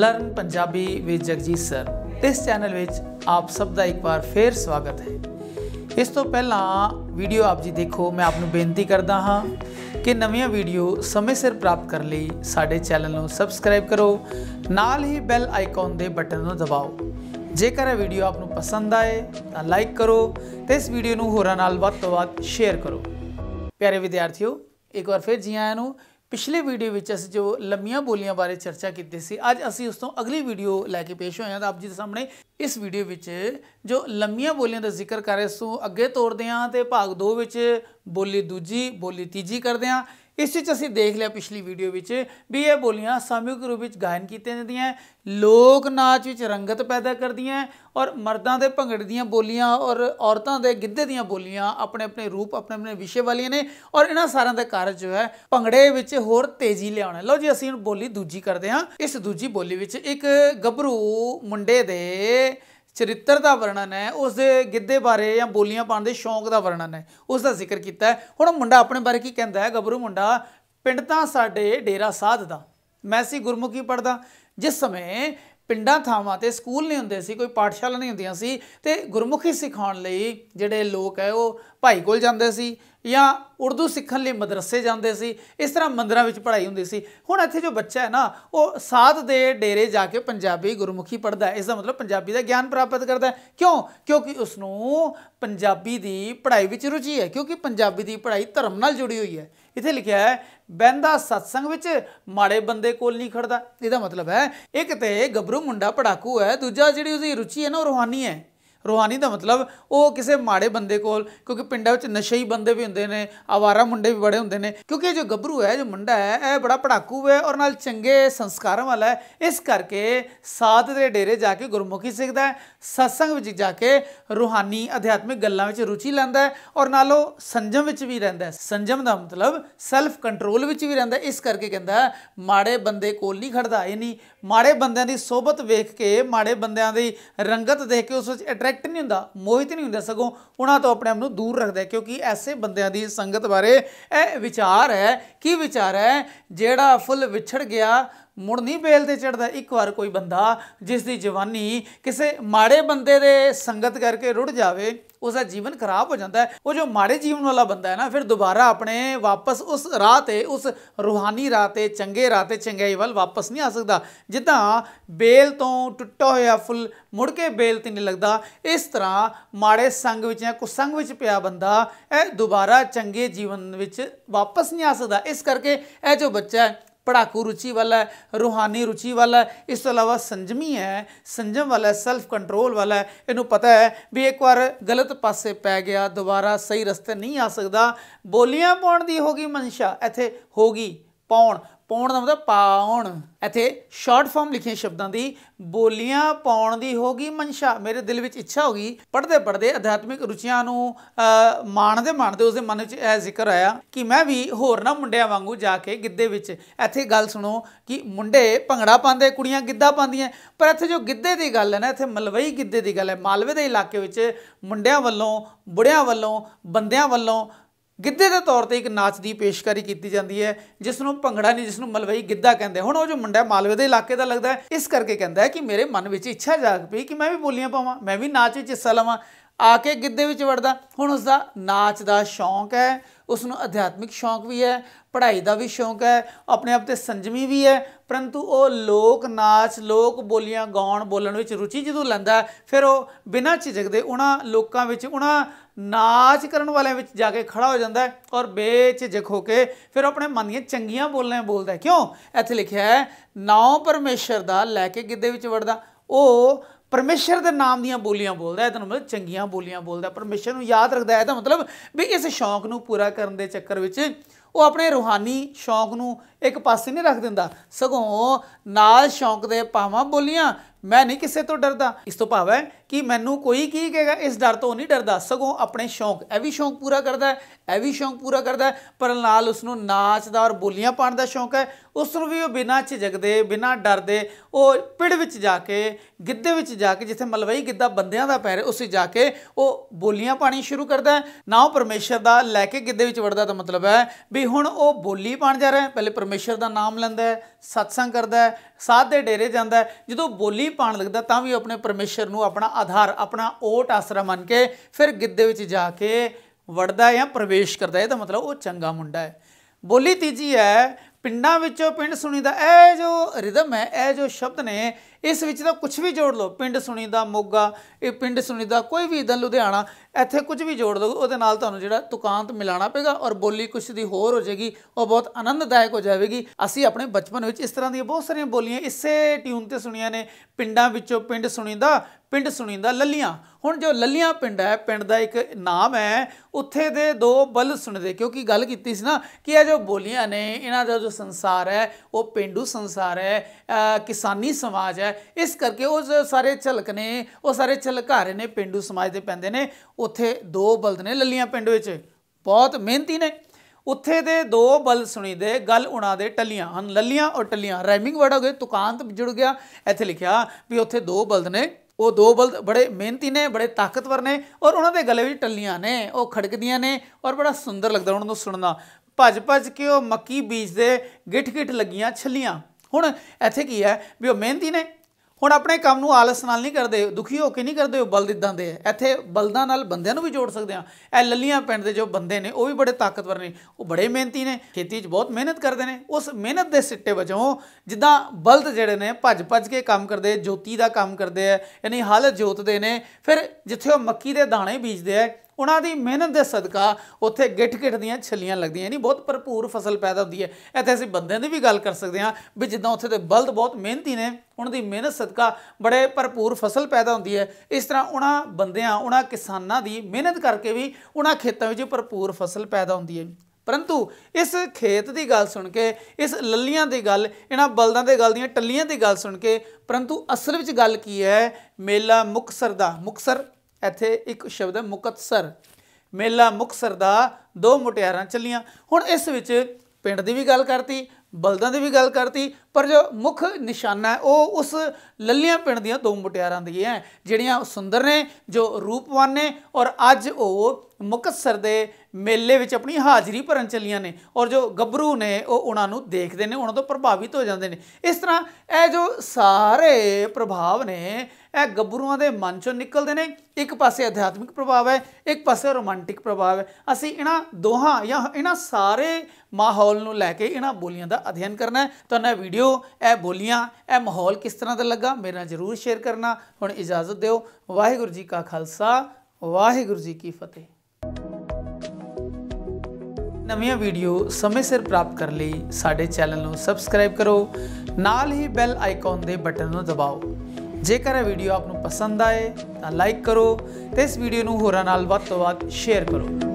learn Punjabi with Jagjit sir ਇਸ channel ਵਿੱਚ ਆਪ ਸਭ ਦਾ ਇੱਕ ਵਾਰ ਫੇਰ ਸਵਾਗਤ ਹੈ ਇਸ ਤੋਂ ਪਹਿਲਾਂ ਵੀਡੀਓ ਆਪ ਜੀ ਦੇਖੋ ਮੈਂ ਆਪ ਨੂੰ ਬੇਨਤੀ ਕਰਦਾ ਹਾਂ ਕਿ ਨਵੀਆਂ ਵੀਡੀਓ ਸਮੇਂ ਸਿਰ ਪ੍ਰਾਪਤ ਕਰਨ ਲਈ ਸਾਡੇ ਚੈਨਲ ਨੂੰ ਸਬਸਕ੍ਰਾਈਬ ਕਰੋ ਨਾਲ ਹੀ ਬੈਲ ਆਈਕਨ ਦੇ ਬਟਨ ਨੂੰ ਦਬਾਓ ਜੇਕਰ ਇਹ ਵੀਡੀਓ ਆਪ ਨੂੰ ਪਸੰਦ ਆਏ ਤਾਂ ਲਾਈਕ ਕਰੋ ਤੇ ਇਸ ਵੀਡੀਓ ਨੂੰ ਹੋਰਾਂ ਨਾਲ ਵੱਧ ਤੋਂ ਵੱਧ ਸ਼ੇਅਰ ਕਰੋ ਪਿਆਰੇ ਵਿਦਿਆਰਥੀਓ ਇੱਕ ਵਾਰ ਫਿਰ ਜੀ ਆਇਆਂ ਨੂੰ ਪਿਛਲੇ ਵੀਡੀਓ ਵਿੱਚ ਅਸੀਂ ਜੋ ਲੰਮੀਆਂ ਬੋਲੀਆਂ ਬਾਰੇ ਚਰਚਾ ਕੀਤੀ ਸੀ ਅੱਜ ਅਸੀਂ ਉਸ ਤੋਂ ਅਗਲੀ ਵੀਡੀਓ ਲੈ ਕੇ ਪੇਸ਼ ਹੋਏ ਹਾਂ ਤਾਂ ਆਪ ਜੀ ਦੇ ਸਾਹਮਣੇ ਇਸ ਵੀਡੀਓ ਵਿੱਚ ਜੋ ਲੰਮੀਆਂ ਬੋਲੀਆਂ ਦਾ ਜ਼ਿਕਰ ਕਰ ਰਹੇ ਸੋ ਅੱਗੇ ਤੋਰਦੇ ਹਾਂ ਤੇ ਭਾਗ 2 ਵਿੱਚ ਬੋਲੀ ਦੂਜੀ ਬੋਲੀ ਤੀਜੀ ਕਰਦੇ ਹਾਂ ਇਸ ਵਿੱਚ ਅਸੀਂ ਦੇਖ ਲਿਆ ਪਿਛਲੀ ਵੀਡੀਓ ਵਿੱਚ ਵੀ ਇਹ ਬੋਲੀਆਂ ਸਾਮੂਹਿਕ ਰੂਪ ਵਿੱਚ ਗਾਇਨ ਕੀਤੀਆਂ ਜਾਂਦੀਆਂ ਲੋਕ ਨਾਚ ਵਿੱਚ ਰੰਗਤ ਪੈਦਾ ਕਰਦੀਆਂ ਔਰ ਮਰਦਾਂ ਦੇ ਭੰਗੜੇ ਦੀਆਂ ਬੋਲੀਆਂ ਔਰ ਔਰਤਾਂ ਦੇ ਗਿੱਧੇ ਦੀਆਂ ਬੋਲੀਆਂ ਆਪਣੇ ਆਪਣੇ ਰੂਪ ਆਪਣੇ ਆਪਣੇ ਵਿਸ਼ੇ ਵਾਲੀਆਂ ਨੇ ਔਰ ਇਹਨਾਂ ਸਾਰਿਆਂ ਦਾ ਕਾਰਜ ਜੋ ਹੈ ਭੰਗੜੇ ਵਿੱਚ ਹੋਰ ਤੇਜ਼ੀ ਲਿਆਉਣਾ ਲਓ ਜੀ ਅਸੀਂ ਹੁਣ ਬੋਲੀ ਦੂਜੀ ਕਰਦੇ ਹਾਂ ਇਸ ਦੂਜੀ ਬੋਲੀ ਵਿੱਚ ਇੱਕ ਗੱਭਰੂ ਮੁੰਡੇ ਦੇ ਚਰਿੱਤਰ ਦਾ ਵਰਣਨ ਹੈ ਉਸ ਦੇ ਗਿੱਧੇ ਬਾਰੇ ਜਾਂ ਬੋਲੀਆਂ ਪਾਣ ਦੇ ਸ਼ੌਂਕ ਦਾ ਵਰਣਨ ਹੈ ਉਸ ਦਾ ਜ਼ਿਕਰ ਕੀਤਾ ਹੈ ਹੁਣ ਮੁੰਡਾ ਆਪਣੇ ਬਾਰੇ ਕੀ ਕਹਿੰਦਾ ਹੈ ਗੱਭਰੂ ਮੁੰਡਾ ਪਿੰਡ ਤਾਂ ਸਾਡੇ ਡੇਰਾ ਸਾਧ ਦਾ ਮੈਂ ਸੀ ਗੁਰਮੁਖੀ ਪੜਦਾ ਜਿਸ ਸਮੇਂ ਪਿੰਡਾਂ ਥਾਵਾਂ ਤੇ ਸਕੂਲ ਨਹੀਂ ਹੁੰਦੇ ਸੀ ਕੋਈ ਪਾਠਸ਼ਾਲਾ ਨਹੀਂ ਹੁੰਦੀਆਂ ਸੀ ਤੇ ਗੁਰਮੁਖੀ ਸਿਖਾਉਣ ਲਈ ਜਿਹੜੇ ਲੋਕ ਹੈ ਉਹ ਭਾਈ ਕੋਲ ਜਾਂਦੇ ਸੀ ਜਾਂ ਉਰਦੂ ਸਿੱਖਣ ਲਈ ਮਦਰਸੇ ਜਾਂਦੇ ਸੀ ਇਸ ਤਰ੍ਹਾਂ ਮੰਦਰਾਂ ਵਿੱਚ ਪੜ੍ਹਾਈ ਹੁੰਦੀ ਸੀ ਹੁਣ ਇੱਥੇ ਜੋ ਬੱਚਾ ਹੈ ਨਾ ਉਹ ਸਾਧ ਦੇ ਡੇਰੇ ਜਾ ਕੇ ਪੰਜਾਬੀ ਗੁਰਮੁਖੀ ਪੜ੍ਹਦਾ ਹੈ ਇਸ ਦਾ ਮਤਲਬ ਪੰਜਾਬੀ ਦਾ ਗਿਆਨ ਪ੍ਰਾਪਤ ਕਰਦਾ ਹੈ ਕਿਉਂ ਕਿਉਂਕਿ ਉਸ ਨੂੰ ਪੰਜਾਬੀ ਦੀ ਪੜ੍ਹਾਈ ਵਿੱਚ ਰੁਚੀ ਹੈ ਕਿਉਂਕਿ ਪੰਜਾਬੀ ਦੀ ਪੜ੍ਹਾਈ ਧਰਮ ਨਾਲ ਜੁੜੀ ਹੋਈ ਹੈ ਇੱਥੇ ਲਿਖਿਆ ਹੈ ਬੰਦਾ ਸਤਸੰਗ ਵਿੱਚ ਮਾੜੇ ਬੰਦੇ ਕੋਲ ਨਹੀਂ ਖੜਦਾ ਇਹਦਾ ਮਤਲਬ ਹੈ ਇੱਕ ਤੇ ਗੱਭਰੂ ਮੁੰਡਾ ਪੜਾਕੂ ਹੈ ਦੂਜਾ ਜਿਹੜੀ ਉਹਦੀ ਰੁਚੀ ਹੈ ਨਾ ਉਹ ਰੋਹਾਨੀ ਹੈ ਰੋਹਾਨੀ ਦਾ ਮਤਲਬ ਉਹ ਕਿਸੇ ਮਾੜੇ ਬੰਦੇ ਕੋਲ ਕਿਉਂਕਿ ਪਿੰਡਾਂ ਵਿੱਚ ਹੀ ਬੰਦੇ ਵੀ ਹੁੰਦੇ ਨੇ ਆਵਾਰਾ ਮੁੰਡੇ ਵੀ ਬੜੇ ਹੁੰਦੇ ਨੇ ਕਿਉਂਕਿ ਜੋ ਗੱਭਰੂ ਹੈ ਜੋ ਮੁੰਡਾ ਹੈ ਇਹ ਬੜਾ ਪੜਾਕੂ ਹੈ ਔਰ ਨਾਲ ਚੰਗੇ ਸੰਸਕਾਰਾਂ ਵਾਲਾ ਹੈ ਇਸ ਕਰਕੇ ਸਾਧ ਦੇ ਡੇਰੇ ਜਾ ਕੇ ਗੁਰਮੁਖੀ ਸਿੱਖਦਾ ਹੈ ਸਤਸੰਗ ਵਿੱਚ ਜਾ ਕੇ ਰੋਹਾਨੀ ਅਧਿਆਤਮਿਕ ਗੱਲਾਂ ਵਿੱਚ ਰੁਚੀ ਲੈਂਦਾ ਹੈ ਔਰ ਨਾਲ ਉਹ ਸੰਜਮ ਵਿੱਚ ਵੀ ਰਹਿੰਦਾ ਹੈ ਸੰਜਮ ਦਾ ਮਤਲਬ ਸੈਲਫ ਕੰਟਰੋਲ ਵਿੱਚ ਵੀ ਰਹਿੰਦਾ ਇਸ ਕਰਕੇ ਕਹਿੰਦਾ ਮਾੜੇ ਬੰਦੇ ਕੋਲ ਨਹੀਂ ਖੜਦਾ ਇਹ ਨਹੀਂ ਮਾੜੇ ਬੰਦਿਆਂ ਦੀ ਸਹਬਤ ਵੇਖ ਕੇ ਮਾੜੇ ਬੰਦਿਆਂ ਦੀ ਰੰਗਤ ਦੇਖ ਕੇ ਉਸ ਵਿੱਚ ਅਟਰੈਕਟ ਅਟਰੈਕਟ ਨਹੀਂ ਹੁੰਦਾ ਮੋਹਿਤ ਨਹੀਂ ਹੁੰਦਾ ਸਗੋਂ ਉਹਨਾਂ ਤੋਂ ਆਪਣੇ ਆਪ ਨੂੰ ਦੂਰ ਰੱਖਦਾ ਕਿਉਂਕਿ ਐਸੇ ਬੰਦਿਆਂ ਦੀ ਸੰਗਤ ਬਾਰੇ ਇਹ ਵਿਚਾਰ ਹੈ ਕੀ ਵਿਚਾਰ ਹੈ ਜਿਹੜਾ ਫੁੱਲ ਵਿਛੜ ਗਿਆ ਮੁੜ ਨਹੀਂ ਬੇਲ ਤੇ ਚੜਦਾ ਇੱਕ ਵਾਰ ਕੋਈ ਬੰਦਾ ਜਿਸ ਦੀ ਜਵਾਨੀ ਕਿਸੇ ਮਾੜੇ ਬੰਦੇ ਦੇ ਸੰਗਤ ਕਰਕੇ ਰੁੜ ਜਾਵੇ ਉਸ ਦਾ ਜੀਵਨ ਖਰਾਬ ਹੋ ਜਾਂਦਾ ਹੈ ਉਹ ਜੋ ਮਾੜੇ ਜੀਵਨ ਵਾਲਾ ਬੰਦਾ ਹੈ ਨਾ ਫਿਰ ਦੁਬਾਰਾ ਆਪਣੇ ਵਾਪਸ ਉਸ ਰਾਹ ਤੇ ਉਸ ਰੂਹਾਨੀ ਰਾਹ ਤੇ ਚੰਗੇ ਰਾਹ ਤੇ ਚੰਗਾਈ ਵੱਲ ਵਾਪਸ ਨਹੀਂ ਆ ਸਕਦਾ ਜਿੱਦਾਂ ਬੇਲ ਤੋਂ ਟੁੱਟਾ ਹੋਇਆ ਫੁੱਲ ਮੁੜ ਕੇ ਬੇਲ ਤੇ ਨਹੀਂ ਲੱਗਦਾ ਇਸ ਤਰ੍ਹਾਂ ਮਾੜੇ ਸੰਗ ਵਿੱਚ ਜਾਂ ਕੁਸੰਗ ਵਿੱਚ ਪਿਆ ਬੰਦਾ ਇਹ ਦੁਬਾਰਾ ਚੰਗੇ ਜੀਵਨ ਵਿੱਚ ਵਾਪਸ ਨਹੀਂ ਆ ਸਕਦਾ ਇਸ ਕਰਕੇ ਇਹ ਜੋ ਬੱਚਾ ਹੈ ਪੜਾਕੂ ਰੁਚੀ ਵਾਲਾ ਹੈ ਰੂਹਾਨੀ ਰੁਚੀ ਵਾਲਾ ਹੈ ਇਸ ਤੋਂ ਇਲਾਵਾ ਸੰਜਮੀ ਹੈ ਸੰਜਮ ਵਾਲਾ ਸੈਲਫ ਕੰਟਰੋਲ ਵਾਲਾ ਹੈ ਇਹਨੂੰ ਪਤਾ ਹੈ ਵੀ ਇੱਕ ਵਾਰ ਗਲਤ ਪਾਸੇ ਪੈ ਗਿਆ ਦੁਬਾਰਾ ਸਹੀ ਰਸਤੇ ਨਹੀਂ ਆ ਸਕਦਾ ਬੋਲੀਆਂ ਪਾਉਣ ਦੀ ਹੋਗੀ ਮਨਸ਼ਾ ਇੱਥੇ ਹੋਗੀ ਪਾਉਣ ਪਾਉਣ ਦਾ ਮਤਲਬ ਪਾਉਣ ਇੱਥੇ ਸ਼ਾਰਟ ਫਾਰਮ ਲਿਖੇ ਸ਼ਬਦਾਂ ਦੀ ਬੋਲੀਆਂ ਪਾਉਣ ਦੀ ਹੋ ਗਈ ਮਨਸ਼ਾ ਮੇਰੇ ਦਿਲ ਵਿੱਚ ਇੱਛਾ ਹੋ ਗਈ ਪੜਦੇ ਪੜਦੇ ਅਧਿਆਤਮਿਕ ਰੁਚੀਆਂ ਨੂੰ ਮਾਣਦੇ ਮਾਣਦੇ ਉਸਦੇ ਮਨ ਵਿੱਚ ਇਹ ਜ਼ਿਕਰ ਆਇਆ ਕਿ ਮੈਂ ਵੀ ਹੋਰ ਨਾ ਮੁੰਡਿਆਂ ਵਾਂਗੂ ਜਾ ਕੇ ਗਿੱਧੇ ਵਿੱਚ ਇੱਥੇ ਗੱਲ ਸੁਣੋ ਕਿ ਮੁੰਡੇ ਭੰਗੜਾ ਪਾਉਂਦੇ ਕੁੜੀਆਂ ਗਿੱਧਾ ਪਾਉਂਦੀਆਂ ਪਰ ਇੱਥੇ ਜੋ ਗਿੱਧੇ ਦੀ ਗੱਲ ਹੈ ਨਾ ਇੱਥੇ ਮਲਵਈ ਗਿੱਧੇ ਦੀ ਗੱਲ ਹੈ ਮਾਲਵੇ ਦੇ ਇਲਾਕੇ ਵਿੱਚ ਮੁੰਡਿਆਂ ਵੱਲੋਂ ਬੁੜਿਆਂ ਵੱਲੋਂ ਬੰਦਿਆਂ ਵੱਲੋਂ ਗਿੱਧੇ ਦੇ ਤੌਰ ਤੇ ਇੱਕ ਨਾਚ ਦੀ ਪੇਸ਼ਕਾਰੀ ਕੀਤੀ ਜਾਂਦੀ ਹੈ ਜਿਸ ਨੂੰ ਭੰਗੜਾ ਨਹੀਂ ਜਿਸ ਨੂੰ ਮਲਵਈ ਗਿੱਧਾ ਕਹਿੰਦੇ ਹੁਣ ਉਹ ਜੋ ਮੁੰਡਾ ਮਾਲਵੇ ਦੇ ਇਲਾਕੇ ਦਾ ਲੱਗਦਾ ਇਸ ਕਰਕੇ ਕਹਿੰਦਾ ਕਿ ਮੇਰੇ ਮਨ ਵਿੱਚ ਇੱਛਾ ਜਾਗ ਪਈ ਕਿ ਮੈਂ ਵੀ ਬੋਲੀਆਂ ਪਾਵਾਂ ਮੈਂ ਵੀ ਨਾਚ ਵਿੱਚ ਹਿੱਸਾ ਲਵਾਂ ਆ ਕੇ ਗਿੱਧੇ ਵਿੱਚ ਵੜਦਾ ਹੁਣ ਉਸ ਦਾ ਨਾਚ ਦਾ ਸ਼ੌਂਕ ਹੈ ਉਸ ਨੂੰ ਅਧਿਆਤਮਿਕ ਸ਼ੌਂਕ ਵੀ ਹੈ ਪੜ੍ਹਾਈ ਦਾ ਵੀ ਸ਼ੌਂਕ ਹੈ ਆਪਣੇ ਆਪ ਤੇ ਸੰਜਮੀ ਵੀ ਹੈ ਪਰੰਤੂ ਉਹ ਲੋਕ ਨਾਚ ਲੋਕ ਬੋਲੀਆਂ ਗਾਉਣ ਬੋਲਣ ਵਿੱਚ ਰੁਚੀ ਜਦੋਂ ਲੈਂਦਾ ਫਿਰ ਉਹ ਬਿਨਾਂ ਝਿਜਕਦੇ ਉਹਨਾਂ ਲੋਕਾਂ ਵਿੱਚ ਉਹਨਾਂ ਨਾਚ ਕਰਨ ਵਾਲਿਆਂ ਵਿੱਚ ਜਾ ਕੇ ਖੜਾ ਹੋ ਜਾਂਦਾ ਹੈ ਔਰ ਬੇਚ ਜਖੋ ਕੇ ਫਿਰ ਆਪਣੇ ਮਨ ਦੀਆਂ ਚੰਗੀਆਂ ਬੋਲਾਂ ਬੋਲਦਾ ਹੈ ਕਿਉਂ ਇੱਥੇ ਲਿਖਿਆ ਹੈ ਨਾਉ ਪਰਮੇਸ਼ਰ ਦਾ ਲੈ ਕੇ ਗਿੱਦੇ ਵਿੱਚ ਵੜਦਾ ਉਹ ਪਰਮੇਸ਼ਰ ਦੇ ਨਾਮ ਦੀਆਂ ਬੋਲੀਆਂ ਬੋਲਦਾ ਇਹਦਾ ਮਤਲਬ ਚੰਗੀਆਂ ਬੋਲੀਆਂ ਬੋਲਦਾ ਪਰਮੇਸ਼ਰ ਨੂੰ ਯਾਦ ਰੱਖਦਾ ਹੈ ਤਾਂ ਮਤਲਬ ਵੀ ਇਸ ਸ਼ੌਂਕ ਨੂੰ ਪੂਰਾ ਕਰਨ ਦੇ ਚੱਕਰ ਵਿੱਚ ਉਹ ਆਪਣੇ ਰੂਹਾਨੀ ਸ਼ੌਂਕ ਨੂੰ ਇੱਕ ਪਾਸੇ ਨਹੀਂ ਰੱਖ ਦਿੰਦਾ ਸਗੋਂ ਨਾਲ ਸ਼ੌਂਕ ਦੇ ਪਾਵਾਂ ਬੋਲੀਆਂ ਮੈਂ ਨਹੀਂ ਕਿਸੇ ਤੋਂ ਡਰਦਾ ਇਸ ਤੋਂ ਭਾਵ ਹੈ ਕਿ ਮੈਨੂੰ ਕੋਈ ਕੀ ਕਹੇਗਾ ਇਸ ਡਰ ਤੋਂ ਨਹੀਂ ਡਰਦਾ ਸਗੋਂ ਆਪਣੇ ਸ਼ੌਂਕ ਇਹ ਵੀ ਸ਼ੌਂਕ ਪੂਰਾ ਕਰਦਾ ਹੈ ਇਹ ਵੀ ਸ਼ੌਂਕ ਪੂਰਾ ਕਰਦਾ ਹੈ ਪਰ ਨਾਲ ਉਸ ਨੂੰ ਨਾਚ ਦਾ ਔਰ ਬੋਲੀਆਂ ਪਾਣ ਦਾ ਸ਼ੌਂਕ ਹੈ ਉਸ ਨੂੰ ਵੀ ਉਹ ਬਿਨਾਂ ਝਿਜਕਦੇ ਬਿਨਾਂ ਡਰਦੇ ਉਹ ਪਿੜ ਵਿੱਚ ਜਾ ਕੇ ਗਿੱਧੇ ਵਿੱਚ ਜਾ ਕੇ ਜਿੱਥੇ ਮਲਵਈ ਗਿੱਧਾ ਬੰਦਿਆਂ ਦਾ ਪੈਰ ਹੈ ਉਸੇ ਜਾ ਕੇ ਉਹ ਬੋਲੀਆਂ ਪਾਣੀ ਸ਼ੁਰੂ ਕਰਦਾ ਹੈ ਨਾ ਉਹ ਪਰਮੇਸ਼ਰ ਦਾ ਲੈ ਕੇ ਗਿੱਧੇ ਵਿੱਚ ਵੜਦਾ ਤਾਂ ਮਤਲਬ ਹੈ ਵੀ ਹੁਣ ਉਹ ਬੋਲੀ ਪਾਣ ਜਾ ਰਿਹਾ ਹੈ ਪਹਿਲੇ ਪਰਮੇਸ਼ਰ ਦਾ ਨਾਮ ਲੈਂਦਾ ਹੈ ਸਤਸੰਗ ਕਰਦਾ ਹੈ ਸਾਧ ਦੇ ਡੇਰੇ ਜਾਂਦਾ ਹੈ ਜਦੋਂ ਬੋਲੀ ਪਾਣ ਲੱਗਦਾ ਤਾਂ ਵੀ ਆਪਣੇ ਪਰਮੇਸ਼ਰ ਨੂੰ ਆਪਣਾ ਆਧਾਰ ਆਪਣਾ ਓਟ ਆਸਰਾ ਮੰਨ ਕੇ ਫਿਰ ਗਿੱਧੇ ਵਿੱਚ ਜਾ ਕੇ ਵੜਦਾ ਜਾਂ ਪ੍ਰਵੇਸ਼ ਕਰਦਾ ਇਹਦਾ ਮਤਲਬ ਉਹ ਚੰਗਾ ਮੁੰਡਾ ਹੈ ਬੋਲੀ ਤੀਜੀ ਹੈ ਪਿੰਡਾਂ ਵਿੱਚੋਂ ਪਿੰਡ ਸੁਣੀਦਾ ਇਹ ਜੋ ਰਿਦਮ ਹੈ ਇਹ ਜੋ ਸ਼ਬਦ ਨੇ ਇਸ ਵਿੱਚ ਤਾਂ ਕੁਝ ਵੀ ਜੋੜ ਲਓ ਪਿੰਡ ਸੁਣੀ ਦਾ ਮੋਗਾ ਇਹ ਪਿੰਡ ਸੁਣੀ ਦਾ ਕੋਈ ਵੀ ਇਦਾਂ ਲੁਧਿਆਣਾ ਇੱਥੇ ਕੁਝ ਵੀ ਜੋੜ ਲਓ ਉਹਦੇ ਨਾਲ ਤੁਹਾਨੂੰ ਜਿਹੜਾ ਤੁਕਾਂਤ ਮਿਲਾਣਾ ਪਏਗਾ ਔਰ ਬੋਲੀ ਕੁਛ ਦੀ ਹੋਰ ਹੋ ਜਾਏਗੀ ਉਹ ਬਹੁਤ ਆਨੰਦਦਾਇਕ ਹੋ ਜਾਵੇਗੀ ਅਸੀਂ ਆਪਣੇ ਬਚਪਨ ਵਿੱਚ ਇਸ ਤਰ੍ਹਾਂ ਦੀਆਂ ਬਹੁਤ ਸਾਰੀਆਂ ਬੋਲੀਆਂ ਇਸੇ ਟਿਊਨ ਤੇ ਸੁਣੀਆਂ ਨੇ ਪਿੰਡਾਂ ਵਿੱਚੋਂ ਪਿੰਡ ਸੁਣੀ ਦਾ ਪਿੰਡ ਸੁਣੀ ਦਾ ਲੱਲੀਆਂ ਹੁਣ ਜੋ ਲੱਲੀਆਂ ਪਿੰਡ ਹੈ ਪਿੰਡ ਦਾ ਇੱਕ ਨਾਮ ਹੈ ਉੱਥੇ ਦੇ ਦੋ ਬਲ ਸੁਣਦੇ ਕਿਉਂਕਿ ਗੱਲ ਕੀਤੀ ਸੀ ਨਾ ਕਿ ਇਹ ਜੋ ਬੋਲੀਆਂ ਨੇ ਇਹਨਾਂ ਦਾ ਜੋ ਸੰਸਾਰ ਹੈ ਉਹ ਪਿੰਡੂ ਸੰਸਾਰ ਹੈ ਕਿਸਾਨੀ ਸਮਾਜ ਹੈ ਇਸ ਕਰਕੇ ਉਹ ਸਾਰੇ ਝਲਕ ਨੇ ਉਹ ਸਾਰੇ ਝਲਕਾਰੇ ਨੇ ਪਿੰਡੂ ਸਮਾਜ ਦੇ ਪੈਂਦੇ ਨੇ ਉੱਥੇ ਦੋ ਬਲਦ ਨੇ ਲੱਲੀਆਂ ਪਿੰਡ ਵਿੱਚ ਬਹੁਤ ਮਿਹਨਤੀ ਨੇ ਉੱਥੇ ਦੇ ਦੋ ਬਲ ਸੁਣੀਦੇ ਗੱਲ ਉਹਨਾਂ ਦੇ ਟੱਲੀਆਂ ਹਨ ਲੱਲੀਆਂ ਔਰ ਟੱਲੀਆਂ ਰਾਈਮਿੰਗ ਵਰਡ ਹੋ ਗਏ ਤੁਕਾਂਤ ਜੁੜ ਗਿਆ ਇੱਥੇ ਲਿਖਿਆ ਵੀ ਉੱਥੇ ਦੋ ਬਲਦ ਨੇ ਉਹ ਦੋ ਬਲਦ ਬੜੇ ਮਿਹਨਤੀ ਨੇ ਬੜੇ ਤਾਕਤਵਰ ਨੇ ਔਰ ਉਹਨਾਂ ਦੇ ਗਲੇ ਵਿੱਚ ਟੱਲੀਆਂ ਨੇ ਉਹ ਖੜਕਦੀਆਂ ਨੇ ਔਰ ਬੜਾ ਸੁੰਦਰ ਲੱਗਦਾ ਉਹਨਾਂ ਨੂੰ ਸੁਣਨਾ ਭੱਜ ਭੱਜ ਕੇ ਉਹ ਮੱਕੀ ਬੀਜਦੇ ਗਿੱਠ ਗਿੱਠ ਲੱਗੀਆਂ ਛੱਲੀਆਂ ਹੁਣ ਇੱਥੇ ਕੀ ਹੈ ਵੀ ਉਹ ਮਿਹਨਤੀ ਨੇ ਹੁਣ ਆਪਣੇ ਕੰਮ ਨੂੰ ਆਲਸ ਨਾਲ ਨਹੀਂ ਕਰਦੇ ਦੁਖੀ ਹੋ ਕੇ ਨਹੀਂ ਕਰਦੇ ਉਹ ਬਲਦ ਇਦਾਂ ਦੇ ਇੱਥੇ ਬਲਦਾਂ ਨਾਲ ਬੰਦਿਆਂ ਨੂੰ ਵੀ ਜੋੜ ਸਕਦੇ ਆ ਇਹ ਲੱਲੀਆਂ ਪਿੰਡ ਦੇ ਜੋ ਬੰਦੇ ਨੇ ਉਹ ਵੀ ਬੜੇ ਤਾਕਤਵਰ ਨੇ ਉਹ ਬੜੇ ਮਿਹਨਤੀ ਨੇ ਖੇਤੀ 'ਚ ਬਹੁਤ ਮਿਹਨਤ ਕਰਦੇ ਨੇ ਉਸ ਮਿਹਨਤ ਦੇ ਸਿੱਟੇ ਵਜੋਂ ਜਿੱਦਾਂ ਬਲਦ ਜਿਹੜੇ ਨੇ ਭੱਜ-ਭੱਜ ਕੇ ਕੰਮ ਕਰਦੇ ਜੋਤੀ ਦਾ ਕੰਮ ਕਰਦੇ ਆ ਯਾਨੀ ਹਲ ਜੋਤਦੇ ਨੇ ਫਿਰ ਜਿੱਥੇ ਉਹ ਮੱਕੀ ਦੇ ਦਾਣੇ ਬੀਜਦੇ ਆ ਉਹਨਾਂ ਦੀ ਮਿਹਨਤ ਦੇ ਸਦਕਾ ਉੱਥੇ ਗਿੱਠ-ਗਿੱਠ ਦੀਆਂ ਛੱਲੀਆਂ ਲੱਗਦੀਆਂ ਨਹੀਂ ਬਹੁਤ ਭਰਪੂਰ ਫਸਲ ਪੈਦਾ ਹੁੰਦੀ ਹੈ ਇੱਥੇ ਅਸੀਂ ਬੰਦਿਆਂ ਦੀ ਵੀ ਗੱਲ ਕਰ ਸਕਦੇ ਹਾਂ ਵੀ ਜਿੱਦਾਂ ਉੱਥੇ ਦੇ ਬਲਦ ਬਹੁਤ ਮਿਹਨਤੀ ਨੇ ਉਹਨਾਂ ਦੀ ਮਿਹਨਤ ਸਦਕਾ ਬੜੇ ਭਰਪੂਰ ਫਸਲ ਪੈਦਾ ਹੁੰਦੀ ਹੈ ਇਸ ਤਰ੍ਹਾਂ ਉਹਨਾਂ ਬੰਦਿਆਂ ਉਹਨਾਂ ਕਿਸਾਨਾਂ ਦੀ ਮਿਹਨਤ ਕਰਕੇ ਵੀ ਉਹਨਾਂ ਖੇਤਾਂ ਵਿੱਚ ਭਰਪੂਰ ਫਸਲ ਪੈਦਾ ਹੁੰਦੀ ਹੈ ਪਰੰਤੂ ਇਸ ਖੇਤ ਦੀ ਗੱਲ ਸੁਣ ਕੇ ਇਸ ਲੱਲੀਆਂ ਦੀ ਗੱਲ ਇਹਨਾਂ ਬਲਦਾਂ ਦੇ ਗੱਲ ਦੀਆਂ ਟੱਲੀਆਂ ਦੀ ਗੱਲ ਸੁਣ ਕੇ ਪਰੰਤੂ ਅਸਲ ਵਿੱਚ ਗੱਲ ਕੀ ਹੈ ਮੇਲਾ ਮੁਕਸਰ ਦਾ ਮੁਕਸਰ ਇੱਥੇ ਇੱਕ ਸ਼ਬਦ ਹੈ ਮੁਕਤਸਰ ਮੇਲਾ ਮੁਕਸਰ ਦਾ ਦੋ ਮੁਟਿਆਰਾਂ ਚੱਲੀਆਂ ਹੁਣ ਇਸ ਵਿੱਚ ਪਿੰਡ ਦੀ ਵੀ ਗੱਲ ਕਰਤੀ ਬਲਦਾਂ ਦੀ ਵੀ ਗੱਲ ਕਰਤੀ ਪਰ ਜੋ ਮੁੱਖ ਨਿਸ਼ਾਨਾ ਉਹ ਉਸ ਲੱਲੀਆਂ ਪਿੰਡ ਦੀਆਂ ਦੋ ਮੁਟਿਆਰਾਂ ਦੀ ਹੈ ਜਿਹੜੀਆਂ ਸੁੰਦਰ ਨੇ ਜੋ ਰੂਪਵਾਨ ਨੇ ਔਰ ਅੱਜ ਉਹ ਮੁਕਸਰ ਦੇ ਮੇਲੇ ਵਿੱਚ ਆਪਣੀ ਹਾਜ਼ਰੀ ਭਰਨ ਚੱਲੀਆਂ ਨੇ ਔਰ ਜੋ ਗੱਭਰੂ ਨੇ ਉਹ ਉਹਨਾਂ ਨੂੰ ਦੇਖਦੇ ਨੇ ਉਹਨਾਂ ਤੋਂ ਪ੍ਰਭਾਵਿਤ ਹੋ ਜਾਂਦੇ ਨੇ ਇਸ ਤਰ੍ਹਾਂ ਇਹ ਜੋ ਸਾਰੇ ਪ੍ਰਭਾਵ ਨੇ ਇਹ ਗੱਭਰੂਆਂ ਦੇ ਮਨ ਚੋਂ ਨਿਕਲਦੇ ਨੇ ਇੱਕ ਪਾਸੇ ਅਧਿਆਤਮਿਕ ਪ੍ਰਭਾਵ ਹੈ ਇੱਕ ਪਾਸੇ ਰੋਮਾਂਟਿਕ ਪ੍ਰਭਾਵ ਹੈ ਅਸੀਂ ਇਹਨਾਂ ਦੋਹਾਂ ਜਾਂ ਇਹਨਾਂ ਸਾਰੇ ਮਾਹੌਲ ਨੂੰ ਲੈ ਕੇ ਇਹਨਾਂ ਬੋਲੀਆਂ ਦਾ ਅਧਿਐਨ ਕਰਨਾ ਹੈ ਤੁਹਾਨੂੰ ਇਹ ਵੀਡੀਓ ਆਇਓ ਇਹ ਬੋਲੀਆਂ ਇਹ ਮਾਹੌਲ ਕਿਸ ਤਰ੍ਹਾਂ ਦਾ ਲੱਗਾ ਮੇਰੇ ਨਾਲ ਜ਼ਰੂਰ ਸ਼ੇਅਰ ਕਰਨਾ ਹੁਣ ਇਜਾਜ਼ਤ ਦਿਓ ਵਾਹਿਗੁਰੂ ਜੀ ਕਾ ਖਾਲਸਾ ਵਾਹਿਗੁਰੂ ਜੀ ਕੀ ਫਤਿਹ ਨਵੀਆਂ ਵੀਡੀਓ ਸਮੇਂ ਸਿਰ ਪ੍ਰਾਪਤ ਕਰ ਲਈ ਸਾਡੇ ਚੈਨਲ ਨੂੰ ਸਬਸਕ੍ਰਾਈਬ ਕਰੋ ਨਾਲ ਹੀ ਬੈਲ ਆਈਕਨ ਦੇ ਬਟਨ ਨੂੰ ਦਬਾਓ ਜੇਕਰ ਇਹ ਵੀਡੀਓ ਆਪ ਨੂੰ ਪਸੰਦ ਆਏ ਤਾਂ ਲਾਈਕ ਕਰੋ ਤੇ ਇਸ ਵੀਡੀਓ ਨੂੰ ਹੋਰਾਂ ਨਾਲ ਵੱਧ ਤੋਂ ਵੱਧ ਸ਼ੇਅਰ ਕਰੋ